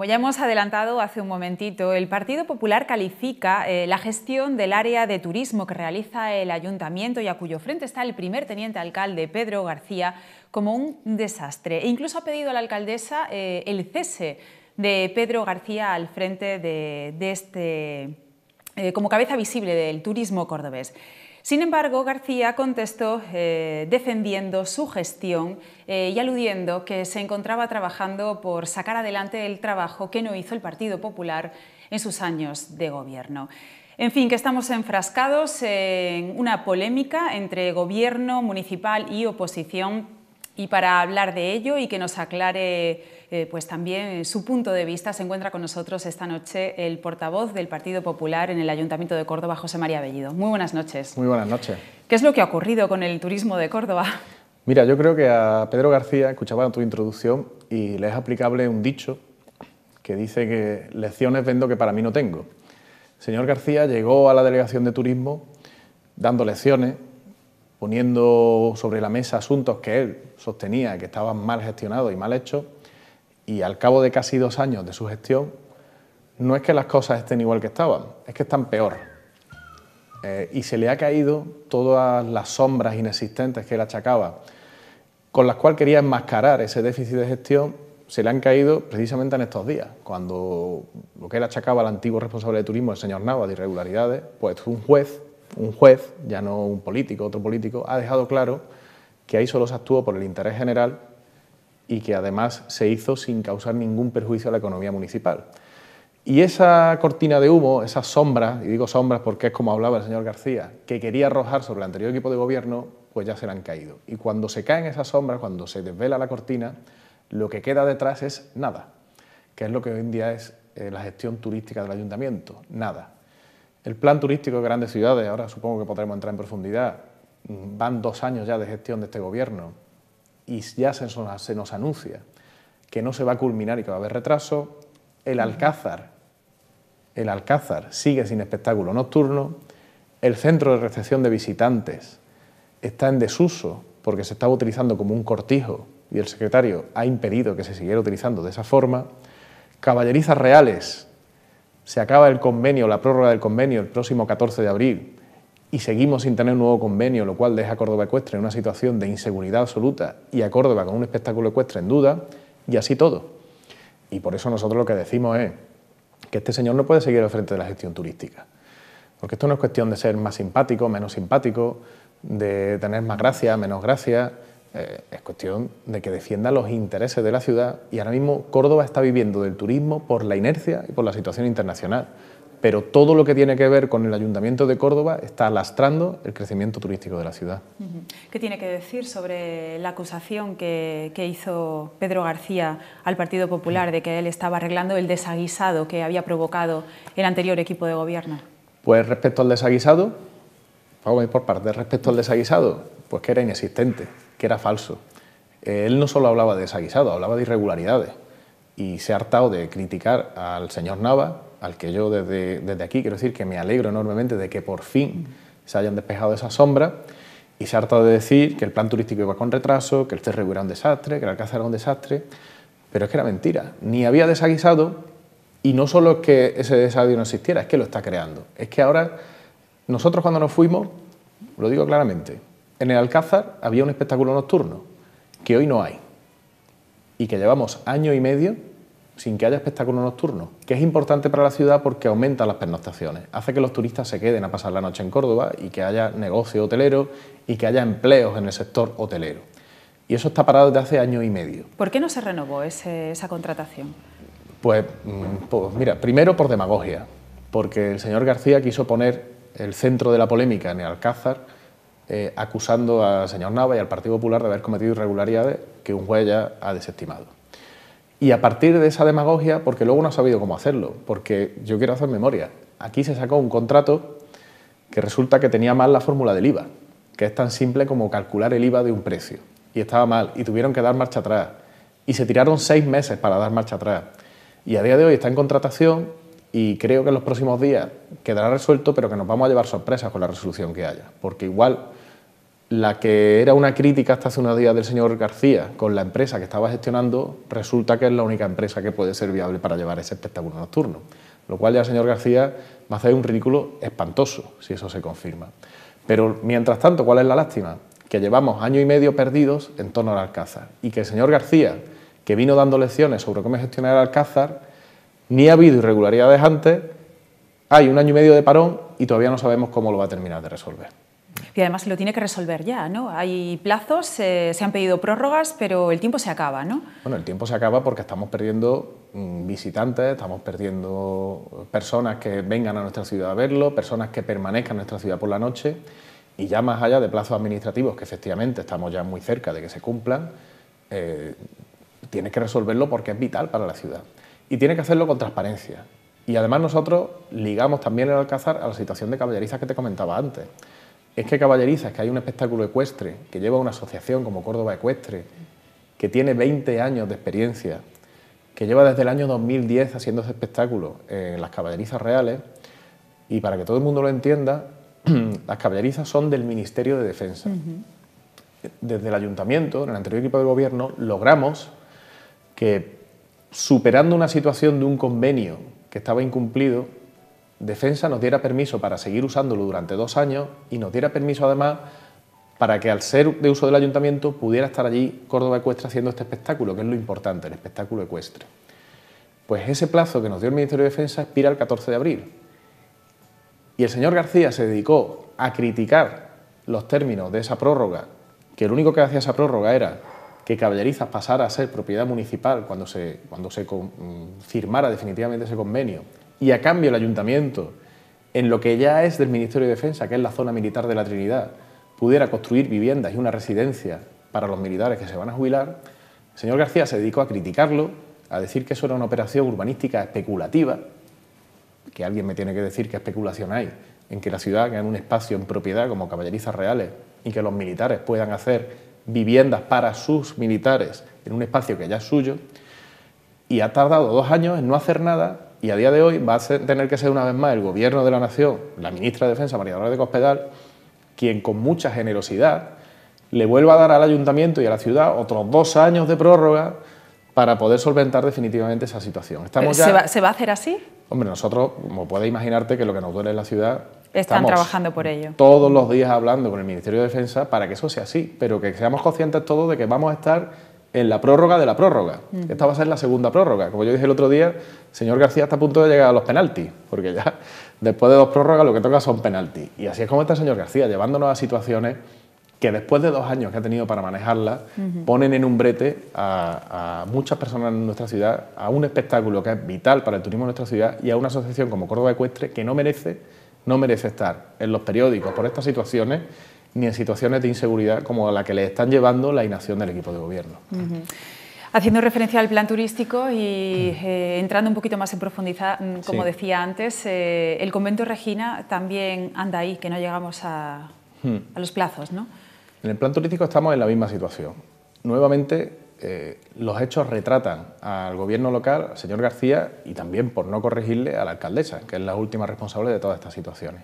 Como ya hemos adelantado hace un momentito, el Partido Popular califica eh, la gestión del área de turismo que realiza el ayuntamiento y a cuyo frente está el primer teniente alcalde Pedro García como un desastre e incluso ha pedido a la alcaldesa eh, el cese de Pedro García al frente de, este, eh, como cabeza visible del turismo cordobés. Sin embargo, García contestó eh, defendiendo su gestión eh, y aludiendo que se encontraba trabajando por sacar adelante el trabajo que no hizo el Partido Popular en sus años de gobierno. En fin, que estamos enfrascados en una polémica entre gobierno municipal y oposición y para hablar de ello y que nos aclare eh, pues también su punto de vista. Se encuentra con nosotros esta noche el portavoz del Partido Popular en el Ayuntamiento de Córdoba, José María Bellido. Muy buenas noches. Muy buenas noches. ¿Qué es lo que ha ocurrido con el turismo de Córdoba? Mira, yo creo que a Pedro García escuchaba tu introducción y le es aplicable un dicho que dice que lecciones vendo que para mí no tengo. señor García llegó a la delegación de turismo dando lecciones, poniendo sobre la mesa asuntos que él sostenía que estaban mal gestionados y mal hechos, y al cabo de casi dos años de su gestión, no es que las cosas estén igual que estaban, es que están peor. Eh, y se le ha caído todas las sombras inexistentes que él achacaba, con las cuales quería enmascarar ese déficit de gestión, se le han caído precisamente en estos días, cuando lo que él achacaba al antiguo responsable de turismo, el señor Nava, de irregularidades, pues un juez, un juez, ya no un político, otro político, ha dejado claro que ahí solo se actuó por el interés general y que además se hizo sin causar ningún perjuicio a la economía municipal. Y esa cortina de humo, esas sombras, y digo sombras porque es como hablaba el señor García, que quería arrojar sobre el anterior equipo de gobierno, pues ya se han caído. Y cuando se caen esas sombras, cuando se desvela la cortina, lo que queda detrás es nada, que es lo que hoy en día es eh, la gestión turística del ayuntamiento, nada. El plan turístico de grandes ciudades, ahora supongo que podremos entrar en profundidad, mm, van dos años ya de gestión de este gobierno, y ya se nos, anuncia que no se va a culminar y que va a haber retraso. El Alcázar, el Alcázar sigue sin espectáculo nocturno. El centro de recepción de visitantes está en desuso porque se estaba utilizando como un cortijo y el secretario ha impedido que se siguiera utilizando de esa forma. Caballerizas Reales, se acaba el convenio, la prórroga del convenio el próximo 14 de abril y seguimos sin tener un nuevo convenio, lo cual deja a Córdoba Ecuestre en una situación de inseguridad absoluta y a Córdoba con un espectáculo ecuestre en duda, y así todo. Y por eso nosotros lo que decimos es que este señor no puede seguir al frente de la gestión turística. Porque esto no es cuestión de ser más simpático, menos simpático, de tener más gracia, menos gracia. Eh, es cuestión de que defienda los intereses de la ciudad y ahora mismo Córdoba está viviendo del turismo por la inercia y por la situación internacional pero todo lo que tiene que ver con el Ayuntamiento de Córdoba está lastrando el crecimiento turístico de la ciudad. ¿Qué tiene que decir sobre la acusación que, hizo Pedro García al Partido Popular de que él estaba arreglando el desaguisado que había provocado el anterior equipo de gobierno? Pues respecto al desaguisado, vamos por parte, respecto al desaguisado, pues que era inexistente, que era falso. Eh, él no solo hablaba de desaguisado, hablaba de irregularidades y se ha hartado de criticar al señor Nava al que yo desde, aquí quiero decir que me alegro enormemente de que por fin se hayan despejado esas sombras y se ha hartado de decir que el plan turístico iba con retraso, que el Cerro era un desastre, que el Alcázar era un desastre, pero es que era mentira. Ni había desaguisado y no solo es que ese desaguisado no existiera, es que lo está creando. Es que ahora, nosotros cuando nos fuimos, lo digo claramente, en el Alcázar había un espectáculo nocturno que hoy no hay y que llevamos año y medio sin que haya espectáculos nocturno, que es importante para la ciudad porque aumenta las pernoctaciones, hace que los turistas se queden a pasar la noche en Córdoba y que haya negocio hotelero y que haya empleos en el sector hotelero. Y eso está parado desde hace año y medio. ¿Por qué no se renovó esa contratación? Pues, mm, pues, mira, primero por demagogia, porque el señor García quiso poner el centro de la polémica en el Alcázar, eh, acusando al señor Nava y al Partido Popular de haber cometido irregularidades que un juez ya ha desestimado. Y a partir de esa demagogia, porque luego no ha sabido cómo hacerlo, porque yo quiero hacer memoria. Aquí se sacó un contrato que resulta que tenía mal la fórmula del IVA, que es tan simple como calcular el IVA de un precio. Y estaba mal, y tuvieron que dar marcha atrás. Y se tiraron seis meses para dar marcha atrás. Y a día de hoy está en contratación y creo que en los próximos días quedará resuelto, pero que nos vamos a llevar sorpresas con la resolución que haya. Porque igual la que era una crítica hasta hace unos días del señor García con la empresa que estaba gestionando, resulta que es la única empresa que puede ser viable para llevar ese espectáculo nocturno. Lo cual ya el señor García va a hacer un ridículo espantoso, si eso se confirma. Pero mientras tanto, ¿cuál es la lástima? Que llevamos año y medio perdidos en torno al Alcázar. Y que el señor García, que vino dando lecciones sobre cómo gestionar el Alcázar, ni ha habido irregularidades antes, hay un año y medio de parón y todavía no sabemos cómo lo va a terminar de resolver. Y además lo tiene que resolver ya, ¿no? Hay plazos, se han pedido prórrogas, pero el tiempo se acaba, ¿no? Bueno, el tiempo se acaba porque estamos perdiendo mm, visitantes, estamos perdiendo personas que vengan a nuestra ciudad a verlo, personas que permanezcan en nuestra ciudad por la noche. Y ya más allá de plazos administrativos, que efectivamente estamos ya muy cerca de que se cumplan, eh, tienes que resolverlo porque es vital para la ciudad. Y tiene que hacerlo con transparencia. Y además nosotros ligamos también el Alcázar a la situación de caballerizas que te comentaba antes es que caballerizas, que hay un espectáculo ecuestre, que lleva una asociación como Córdoba Ecuestre, que tiene 20 años de experiencia, que lleva desde el año 2010 haciendo ese espectáculo en las caballerizas reales, y para que todo el mundo lo entienda, las caballerizas son del Ministerio de Defensa. Desde el ayuntamiento, en el anterior equipo de gobierno, logramos que, superando una situación de un convenio que estaba incumplido, Defensa nos diera permiso para seguir usándolo durante dos años y nos diera permiso además para que al ser de uso del ayuntamiento pudiera estar allí Córdoba Ecuestre haciendo este espectáculo, que es lo importante, el espectáculo ecuestre. Pues ese plazo que nos dio el Ministerio de Defensa expira el 14 de abril. Y el señor García se dedicó a criticar los términos de esa prórroga, que lo único que hacía esa prórroga era que Caballerizas pasara a ser propiedad municipal cuando se, cuando se mm, firmara definitivamente ese convenio y a cambio el ayuntamiento, en lo que ya es del Ministerio de Defensa, que es la zona militar de la Trinidad, pudiera construir viviendas y una residencia para los militares que se van a jubilar, el señor García se dedicó a criticarlo, a decir que eso era una operación urbanística especulativa, que alguien me tiene que decir qué especulación hay, en que la ciudad gane un espacio en propiedad como caballerizas reales y que los militares puedan hacer viviendas para sus militares en un espacio que ya es suyo, y ha tardado dos años en no hacer nada y a día de hoy va a tener que ser una vez más el gobierno de la nación, la ministra de Defensa, María Dolores de Cospedal, quien con mucha generosidad le vuelva a dar al ayuntamiento y a la ciudad otros dos años de prórroga para poder solventar definitivamente esa situación. Estamos ¿Se, va, a hacer así? Hombre, nosotros, como puedes imaginarte, que lo que nos duele en la ciudad... Están trabajando por ello. Todos los días hablando con el Ministerio de Defensa para que eso sea así, pero que seamos conscientes todos de que vamos a estar en la prórroga de la prórroga. Esta va a ser la segunda prórroga. Como yo dije el otro día, señor García está a punto de llegar a los penaltis, porque ya después de dos prórrogas lo que toca son penaltis. Y así es como está el señor García, llevándonos a situaciones que después de dos años que ha tenido para manejarlas, ponen en un brete a, muchas personas en nuestra ciudad, a un espectáculo que es vital para el turismo de nuestra ciudad y a una asociación como Córdoba Ecuestre que no merece, no merece estar en los periódicos por estas situaciones ni en situaciones de inseguridad como a la que le están llevando la inacción del equipo de gobierno. Haciendo referencia al plan turístico y mm. eh, entrando un poquito más en profundidad, mm, como decía antes, eh, el convento Regina también anda ahí, que no llegamos mm. a, los plazos, ¿no? En el plan turístico estamos en la misma situación. Nuevamente, eh, los hechos retratan al gobierno local, al señor García, y también, por no corregirle, a la alcaldesa, que es la última responsable de todas estas situaciones.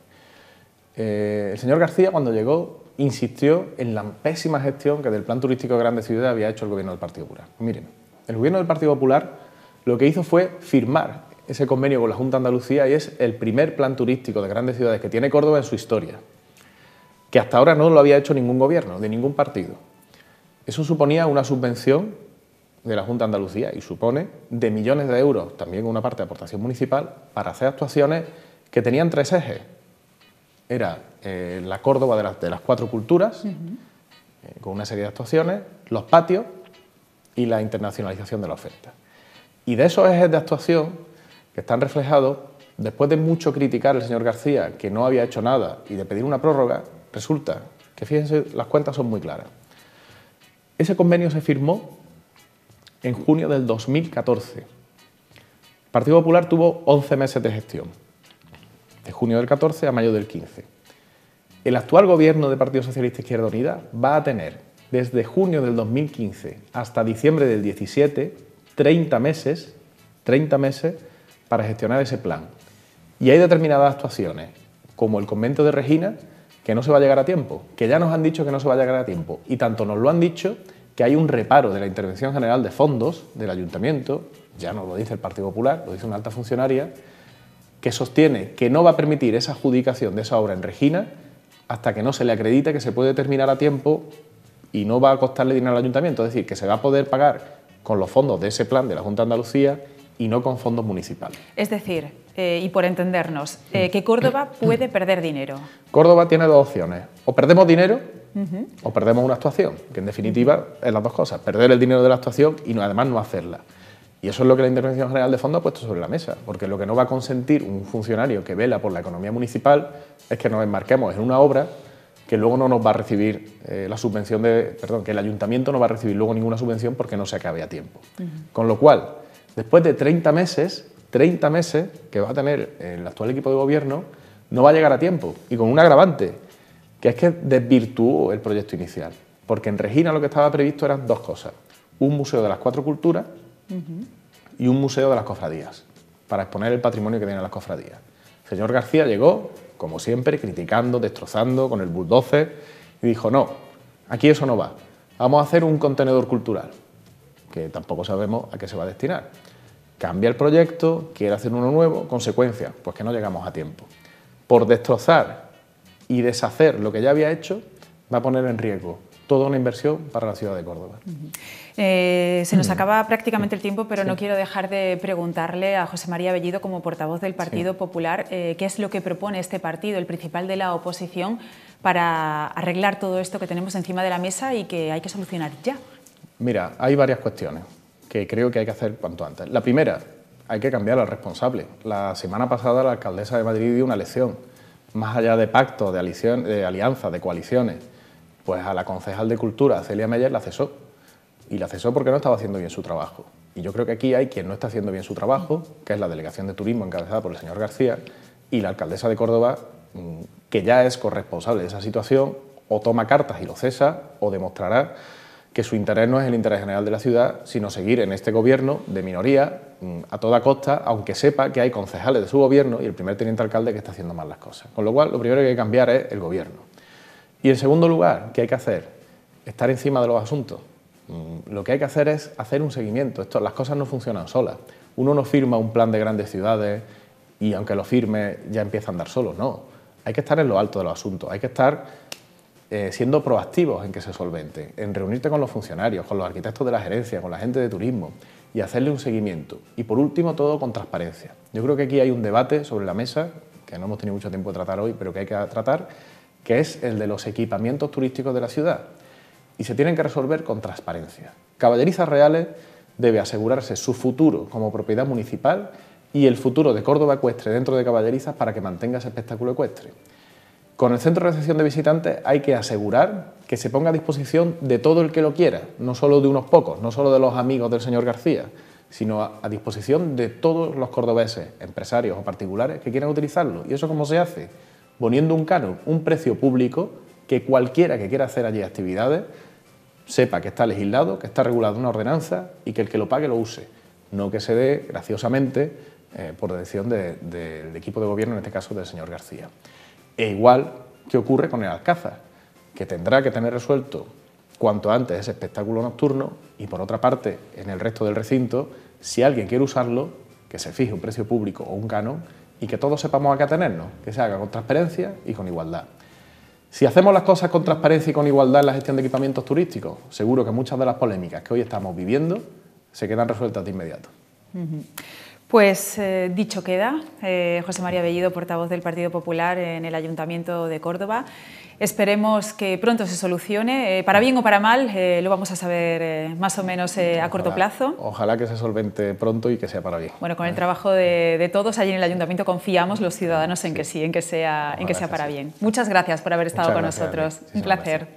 Eh, el señor García, cuando llegó, insistió en la pésima gestión que del plan turístico de Grandes Ciudades había hecho el gobierno del Partido Popular. Miren, el gobierno del Partido Popular lo que hizo fue firmar ese convenio con la Junta de Andalucía y es el primer plan turístico de grandes ciudades que tiene Córdoba en su historia, que hasta ahora no lo había hecho ningún gobierno, de ningún partido. Eso suponía una subvención de la Junta de Andalucía y supone de millones de euros, también una parte de aportación municipal, para hacer actuaciones que tenían tres ejes era eh, la Córdoba de, las cuatro culturas, eh, con una serie de actuaciones, los patios y la internacionalización de la oferta. Y de esos ejes de actuación que están reflejados, después de mucho criticar al señor García, que no había hecho nada, y de pedir una prórroga, resulta que, fíjense, las cuentas son muy claras. Ese convenio se firmó en junio del 2014. El Partido Popular tuvo 11 meses de gestión de junio del 14 a mayo del 15. El actual gobierno de Partido Socialista e Izquierda Unida va a tener desde junio del 2015 hasta diciembre del 17 30 meses, 30 meses para gestionar ese plan. Y hay determinadas actuaciones, como el convento de Regina, que no se va a llegar a tiempo, que ya nos han dicho que no se va a llegar a tiempo. Y tanto nos lo han dicho que hay un reparo de la intervención general de fondos del ayuntamiento, ya no lo dice el Partido Popular, lo dice una alta funcionaria, que sostiene que no va a permitir esa adjudicación de esa obra en Regina hasta que no se le acredite que se puede terminar a tiempo y no va a costarle dinero al ayuntamiento, es decir, que se va a poder pagar con los fondos de ese plan de la Junta de Andalucía y no con fondos municipales. Es decir, eh, y por entendernos, eh, que Córdoba puede perder dinero. Córdoba tiene dos opciones, o perdemos dinero o perdemos una actuación, que en definitiva es las dos cosas, perder el dinero de la actuación y además no hacerla. Y eso es lo que la Intervención General de Fondo ha puesto sobre la mesa, porque lo que no va a consentir un funcionario que vela por la economía municipal es que nos enmarquemos en una obra que luego no nos va a recibir eh, la subvención de, perdón, que el ayuntamiento no va a recibir luego ninguna subvención porque no se acabe a tiempo. Con lo cual, después de 30 meses, 30 meses que va a tener el actual equipo de gobierno, no va a llegar a tiempo y con un agravante, que es que desvirtuó el proyecto inicial, porque en Regina lo que estaba previsto eran dos cosas, un museo de las cuatro culturas y un museo de las cofradías, para exponer el patrimonio que tienen las cofradías. El señor García llegó, como siempre, criticando, destrozando, con el bulldozer, y dijo, no, aquí eso no va, vamos a hacer un contenedor cultural, que tampoco sabemos a qué se va a destinar. Cambia el proyecto, quiere hacer uno nuevo, consecuencia, pues que no llegamos a tiempo. Por destrozar y deshacer lo que ya había hecho, va a poner en riesgo toda una inversión para la ciudad de Córdoba. Eh, se nos acaba prácticamente el tiempo, pero no quiero dejar de preguntarle a José María Bellido, como portavoz del Partido Popular, eh, qué es lo que propone este partido, el principal de la oposición, para arreglar todo esto que tenemos encima de la mesa y que hay que solucionar ya. Mira, hay varias cuestiones que creo que hay que hacer cuanto antes. La primera, hay que cambiar al responsable. La semana pasada la alcaldesa de Madrid dio una lección, más allá de pacto, de, de alianzas, de coaliciones pues a la concejal de Cultura, Celia Meyer, la cesó. Y la cesó porque no estaba haciendo bien su trabajo. Y yo creo que aquí hay quien no está haciendo bien su trabajo, que es la Delegación de Turismo encabezada por el señor García, y la alcaldesa de Córdoba, mm, que ya es corresponsable de esa situación, o toma cartas y lo cesa, o demostrará que su interés no es el interés general de la ciudad, sino seguir en este gobierno de minoría mm, a toda costa, aunque sepa que hay concejales de su gobierno y el primer teniente alcalde que está haciendo mal las cosas. Con lo cual, lo primero que hay que cambiar es el gobierno. Y en segundo lugar, ¿qué hay que hacer? Estar encima de los asuntos. Mm, lo que hay que hacer es hacer un seguimiento. Esto, las cosas no funcionan solas. Uno no firma un plan de grandes ciudades y aunque lo firme ya empieza a andar solo. No. Hay que estar en lo alto de los asuntos. Hay que estar eh, siendo proactivos en que se solvente, en reunirte con los funcionarios, con los arquitectos de la gerencia, con la gente de turismo y hacerle un seguimiento. Y por último, todo con transparencia. Yo creo que aquí hay un debate sobre la mesa que no hemos tenido mucho tiempo de tratar hoy, pero que hay que tratar que es el de los equipamientos turísticos de la ciudad, y se tienen que resolver con transparencia. Caballerizas Reales debe asegurarse su futuro como propiedad municipal y el futuro de Córdoba Ecuestre dentro de Caballerizas para que mantenga ese espectáculo ecuestre. Con el centro de recepción de visitantes hay que asegurar que se ponga a disposición de todo el que lo quiera, no solo de unos pocos, no solo de los amigos del señor García, sino a, disposición de todos los cordobeses, empresarios o particulares que quieran utilizarlo. ¿Y eso cómo se hace? poniendo un canon, un precio público, que cualquiera que quiera hacer allí actividades sepa que está legislado, que está regulado una ordenanza y que el que lo pague lo use, no que se dé graciosamente eh, por decisión del equipo de gobierno, en este caso del señor García. E igual que ocurre con el Alcázar, que tendrá que tener resuelto cuanto antes ese espectáculo nocturno y por otra parte, en el resto del recinto, si alguien quiere usarlo, que se fije un precio público o un canon y que todos sepamos a qué atenernos, que se haga con transparencia y con igualdad. Si hacemos las cosas con transparencia y con igualdad en la gestión de equipamientos turísticos, seguro que muchas de las polémicas que hoy estamos viviendo se quedan resueltas de inmediato. Pues eh, dicho queda, eh, José María Bellido, portavoz del Partido Popular en el Ayuntamiento de Córdoba. Esperemos que pronto se solucione, eh, para bien o para mal, lo vamos a saber más o menos a corto plazo. Ojalá que se solvente pronto y que sea para bien. Bueno, con el trabajo de, todos allí en el Ayuntamiento confiamos los ciudadanos en que sí, en que sea, en que sea para bien. Muchas gracias por haber estado con nosotros. Un placer.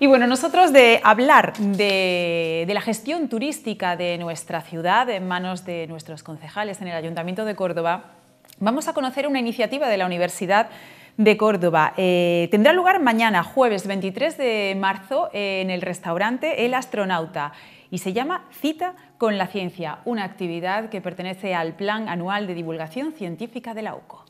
Y bueno, nosotros de hablar de, la gestión turística de nuestra ciudad en manos de nuestros concejales en el Ayuntamiento de Córdoba, vamos a conocer una iniciativa de la Universidad de Córdoba. Eh, tendrá lugar mañana, jueves 23 de marzo, en el restaurante El Astronauta y se llama Cita con la Ciencia, una actividad que pertenece al Plan Anual de Divulgación Científica de la UCO.